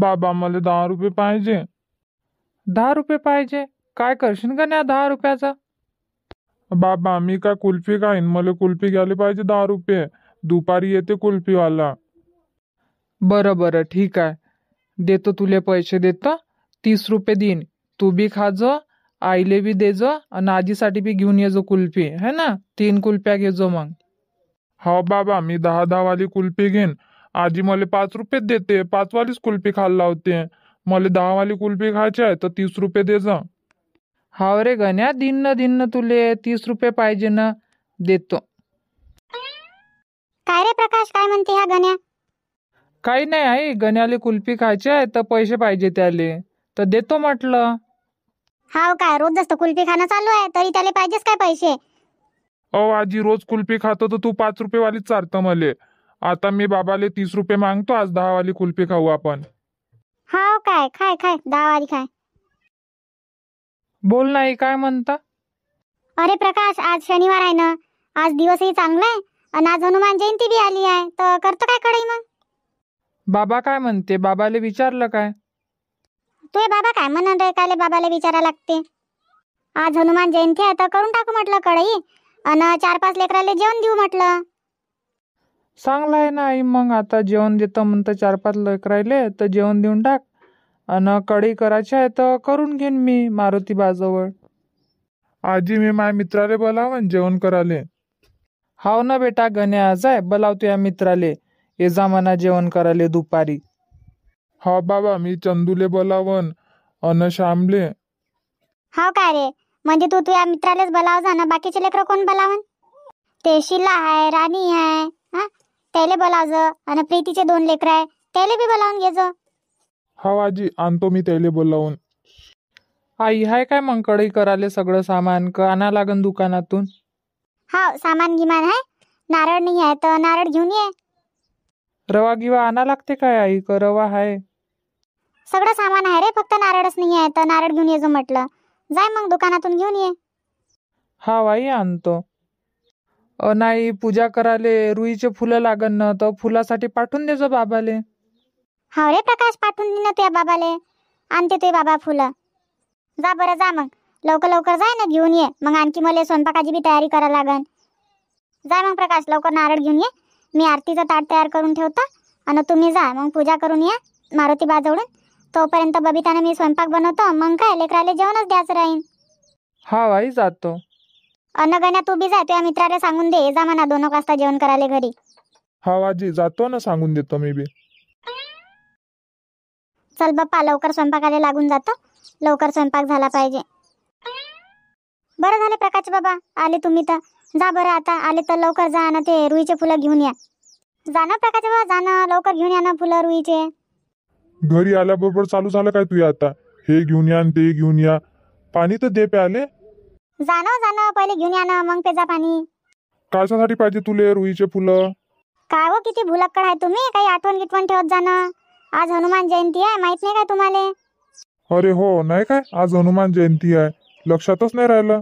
बाबा मला दहा रुपये पाहिजे दहा रुपये पाहिजे काय करशील का नाही दहा रुपयाचा बाबा मी काय कुल्फी खाईन मला कुल्फी घ्यायला पाहिजे दहा रुपये दुपारी येते कुल्फीवाला बरं बरं ठीक आहे देतो तुले पैसे देतो तीस रुपये देईन तू बी खाज आईले बी दे जो आणि आजीसाठी बी घेऊन ये जो कुल्फी है ना तीन कुल्फ्या घे जो मग हो बाबा मी दहा दहावाली कुल्फी घेईन आजी मला पाच रुपये देते पाचवालीच कुल्फी खायला लावते मला दहावाली कुल्फी खायची आहे तर तीस रुपये दे जा हाव रे गण्या दिन दिन तुले तीस रुपये पाहिजे ना देतो काय रे प्रकाश काय म्हणते ह्या गण्या काही नाही आई गण्याले कुल्फी खायची आहे तर पैसे पाहिजे त्याले तर देतो म्हटलं हाव काय रोज जास्त कुल्फी खाणं चालू आहे तरी त्याला पाहिजेच काय पैसे ओ आजी रोज कुल्फी खातो तर तू पाच रुपये वाली चारतं मला आता मी बाबाले तीस रुपये मागतो आज वाली कुल्फी खाऊ आपण हाव काय खाय खाय दहावाली खाय बोल नाही काय म्हणता अरे प्रकाश आज शनिवार आहे ना आज दिवसही चांगला आहे आणि आज हनुमान जयंती बी आली आहे तर करतो काय कढई मग बाबा काय म्हणते बाबाले विचारलं काय तू बाबा काय म्हणत रे काय बाबाला विचारा लागते आज हनुमान जयंती आहे तर करून टाकू म्हटलं कढई आणि चार पाच लेकराला जेवण देऊ म्हटलं चांगला आहे ना आई मग आता जेवण देतं म्हणतं चार पाच लोक राहिले तर जेवण देऊन टाक आणि कढी करायची आहे तर करून घेईन मी मारुती बाजवळ आजी मी माझ्या मित्राले बोलावन जेवण कराले हाव ना बेटा गणे आज आहे बोलावतो या मित्राले ये जा म्हणा जेवण कराले दुपारी हा बाबा मी चंदूले बोलावन अन श्यामले हा काय रे म्हणजे तू तुझ्या मित्रालाच बोलाव जा ना बाकीचे लेकर कोण बोलावन ते शिला आहे राणी आहे त्याले बोलाज आणि प्रीतीचे दोन लेकर आहे त्याले बी बोलावून घेज हो आजी आणतो मी त्याले बोलावून आई हाय काय मग कढई कराले सगळं सामान क आणा लागन दुकानातून हा हो, सामान गिमान आहे नारळ नाही आहे तर नारळ घेऊन ये रवा गिवा आणा लागते काय आई का रवा हाय सगळं सामान आहे रे फक्त नारळच नाही आहे तर नारळ घेऊन ये जो म्हटलं जाय मग दुकानातून घेऊन ये हा आई आणतो नाही पूजा कराले रुईचे फुलं लागन ना तर फुलासाठी पाठवून देजो बाबाले हा रे प्रकाश पाठवून दे ना तुझ्या बाबाले आणते तुझे बाबा फुलं जा बरं जा मग लवकर लवकर जाय ना घेऊन ये मग आणखी मला स्वयंपाकाची बी तयारी करा लागन जा मग प्रकाश लवकर नारळ घेऊन ये मी आरतीचं ताट तयार करून ठेवतो आणि तुम्ही जा मग पूजा करून या मारुती बाजवडून तोपर्यंत बबिताने मी स्वयंपाक बनवतो मग काय लेकराले जेवणच द्यायचं राहीन हा आई जातो अन गण्या तू बी जाय त्या मित्राला सांगून दे जा म्हणा दोन एक वाजता जेवण करायला घरी हा आजी जातो ना सांगून देतो मी बी चल बाप्पा लवकर स्वयंपाकाला लागून जातो लवकर स्वयंपाक झाला पाहिजे बर झाले प्रकाश बाबा आले तुम्ही तर जा बरं आता आले तर लवकर जा ना ते रुईचे फुलं घेऊन या जा ना प्रकाश बाबा जा ना लवकर घेऊन या ना फुलं रुईचे घरी आल्याबरोबर चालू झालं काय तुझ्या आता हे घेऊन या ते घेऊन या पाणी तर दे प्याले जाणं जाणं पहिले घेऊन या ना मग पेजा पाणी कायसाठी पाहिजे तुले रुईचे फुलं काय हो किती भुलक्कड आहे तुम्ही काही आठवण गिटवण ठेवत जाणं आज हनुमान जयंती आहे माहित नाही काय तुम्हाला अरे हो नाही काय आज हनुमान जयंती आहे लक्षातच नाही राहिलं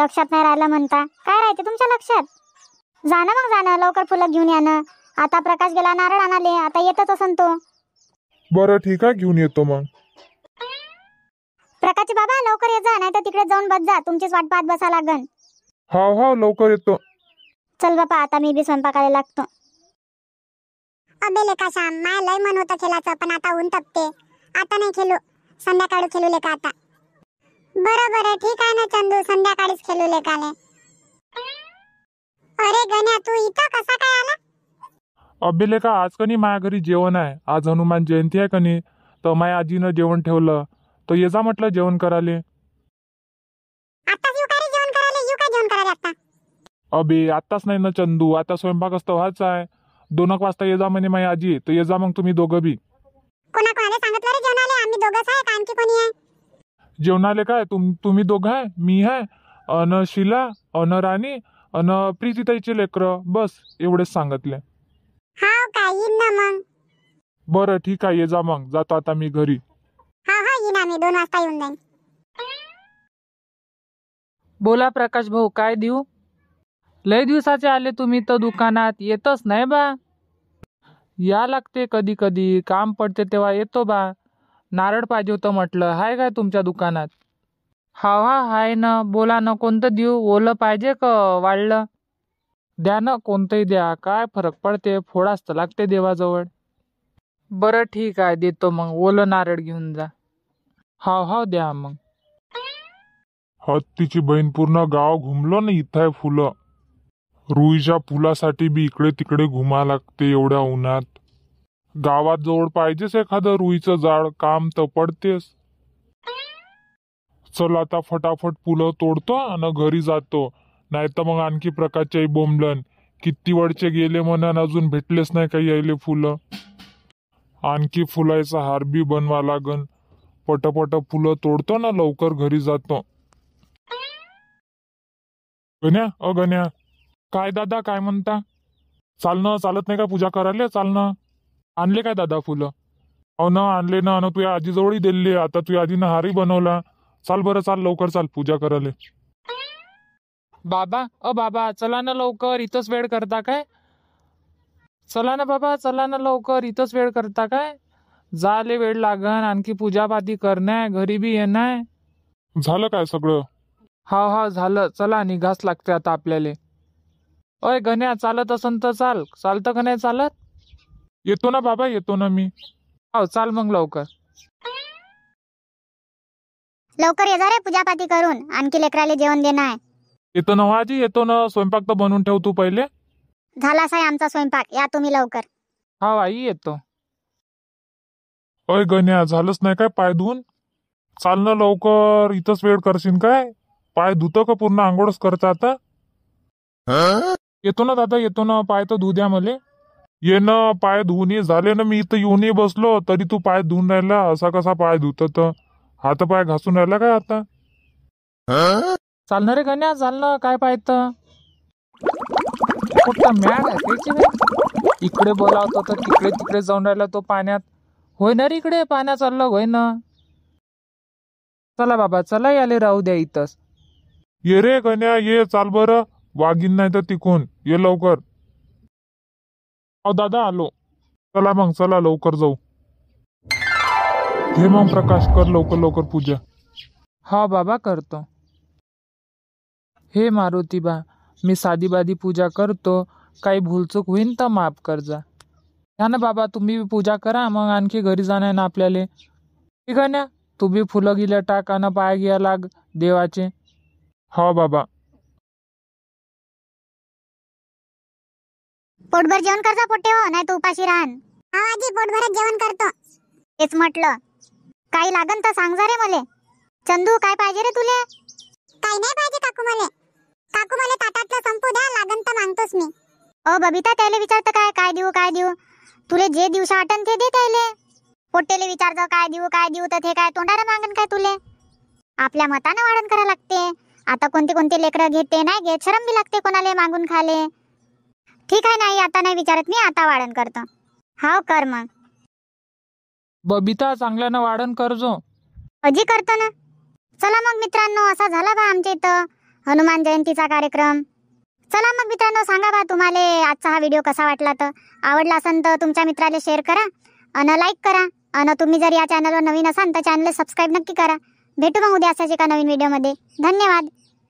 लक्षात नाही राहिलं म्हणता काय राहते तुमच्या लक्षात जाणं मग जाणं लवकर फुलं घेऊन या ना आता प्रकाश गेला नारळ आणाले आता येतच असन तो बरं ठीक आहे घेऊन येतो मग प्रकाशचे बाबा लवकर ये जा नाही तर तिकडे जाऊन बस जा तुमचीच वाट पाहत बसा लागन हाव हाव लवकर येतो चल बाबा आता मी बी स्वयंपाकाला लागतो अबे लेका श्याम माय लय मन होतं खेळाचं पण आता ऊन तपते आता नाही खेळू संध्याकाळी खेळू लेका आता बरं बरं ठीक आहे ना चंदू संध्याकाळीच खेळू लेकाले अरे गण्या तू इथं कसा काय आला अबे लेखा आज कनी माझ्या घरी जेवण आहे आज हनुमान जयंती आहे कनी तर माझ्या आजीनं जेवण ठेवलं तो ये जा म्हटलं जेवण कराले आता अबे आत्ताच नाही ना चंदू आता स्वयंपाक असतो व्हायचा आहे दोन एक वाजता ये जा म्हणे माझी आजी तर ये जा मग तुम्ही दोघं बी कोणा जेवणाले काय तुम तुम्ही दोघं आहे मी आहे अन शिला अन राणी अन प्रीतीताईचे लेकर बस एवढेच सांगितले हाव का मग बरं ठीक आहे ये जा मग जातो आता मी घरी दोन वाजता येऊन बोला प्रकाश भाऊ काय देऊ लय दिवसाचे आले तुम्ही तर दुकानात येतच नाही बा या लागते कधी कधी काम पडते तेव्हा येतो बा नारळ पाहिजे होतं म्हटलं हाय काय तुमच्या दुकानात हा हा हाय ना बोला ना कोणतं देऊ ओलं पाहिजे का वाढलं द्या ना कोणतंही द्या काय फरक पडते फोडास्त लागते देवाजवळ बरं ठीक आहे देतो मग ओलं नारळ घेऊन जा हाव हाव द्या मग हत्तीची बहीण पूर्ण गाव घुमलो ना इथं आहे फुलं रुईच्या फुलासाठी बी इकडे तिकडे घुमा लागते एवढ्या उन्हात गावात जवळ पाहिजेच एखादं रुईचं झाड काम तर पडतेस चल आता फटाफट फुलं तोडतो आणि घरी जातो नाही तर मग आणखी प्रकारच्याही बोंबलन किती वडचे गेले म्हणून अजून भेटलेच नाही काही यायले फुलं आणखी फुलायचा हार बी बनवा लागन पटपट फुलं तोडतो ना लवकर घरी जातो गण्या अ गण्या काय दादा काय म्हणता चालणं चालत नाही का पूजा चाल चालणं आणले काय दादा फुलं अहो ना आणले ना ना तुझ्या आजीजवळही दिले आता तुझ्या आजीनं हारी बनवला चाल बरं चाल लवकर चाल पूजा करायला बाबा अ बाबा चला ना लवकर इथंच वेळ करता काय चला ना बाबा चला ना लवकर इथंच वेळ करता काय जाले वेळ लागन आणखी पूजापाती करणार घरी बी येणार झालं काय सगळं हा हा झालं चला निघास लागते आता आपल्याला अय गण्या चालत असन तर चाल चालतं का नाही चालत येतो ना बाबा येतो ना मी हो चाल मग लवकर लवकर ये पूजा रे पूजापाती करून आणखी लेकराले जेवण देणार येतो ना आजी येतो ना स्वयंपाक तर बनवून ठेव तू पहिले झाला साय आमचा स्वयंपाक या तुम्ही लवकर हा आई येतो अय गण्या झालंच नाही काय पाय धुवून चाल ना लवकर इथंच वेळ करशील काय पाय धुतं का पूर्ण आंघोळच करत आता येतो ना दादा येतो ना पाय तर धुद्या द्या ये ना पाय धुवून झाले ना मी इथं येऊनही बसलो तरी तू पाय धुवून राहिला असा कसा पाय धुत तर हात पाय घासून राहिला काय आता चालणार रे गण्या झाल काय पाय कुठं मॅड आहे इकडे बोलावतो तर तिकडे तिकडे जाऊन राहिला तो पाण्यात होय ना इकडे पाण्या चाललं होय ना चला बाबा चला याले राहू द्या इथंच ये रे कन्या ये चाल बर वाघीन नाही तर तिकून ये लवकर अहो दादा आलो चला मग चला लवकर जाऊ हे मग प्रकाश कर लवकर लवकर पूजा हा बाबा करतो हे मारुतीबा मी साधी बाधी पूजा करतो काही भूलचूक होईन तर माफ कर जा घ्या ना बाबा तुम्ही पूजा करा मग आणखी घरी जाणार ना आपल्याला ठीक आहे ना तू बी फुलं गिलं टाक आणि पाय घ्या लाग देवाचे हो बाबा पोटभर जेवण करतो पोटे हो नाही तू उपाशी राहन आजी पोटभर जेवण करतो तेच म्हटलं काही लागन तर सांग रे मले चंदू काय पाहिजे रे तुले काही नाही पाहिजे काकू मले काकू मले ताटातलं संपू द्या लागन तर मागतोच मी ओ बबिता त्याला विचारतं काय काय देऊ काय देऊ तुले जे दिवस आठन ते दे पोटेले पोट्टेले विचारतो काय देऊ काय देऊ तर ते काय तोंडाला मागन काय तुले आपल्या मतानं वाढण करा लागते आता कोणते कोणते लेकरं घेते नाही घेत शरम बी लागते कोणाला मागून खाले ठीक आहे नाही आता नाही विचारत मी आता वाढण करतो हाव कर मग बबिता चांगल्यानं वाढण करजो अजी करतो ना चला मग मित्रांनो असा झाला बा आमच्या इथं हनुमान जयंतीचा कार्यक्रम चला मग मित्रांनो सांगा बा तुम्हाला आजचा हा व्हिडिओ कसा वाटला तर आवडला असेल तर तुमच्या मित्राला शेअर करा आणि लाईक करा आणि तुम्ही जर या चॅनलवर नवीन असाल तर चॅनल सबस्क्राईब नक्की करा भेटू मग उद्या असाच एका नवीन व्हिडिओमध्ये धन्यवाद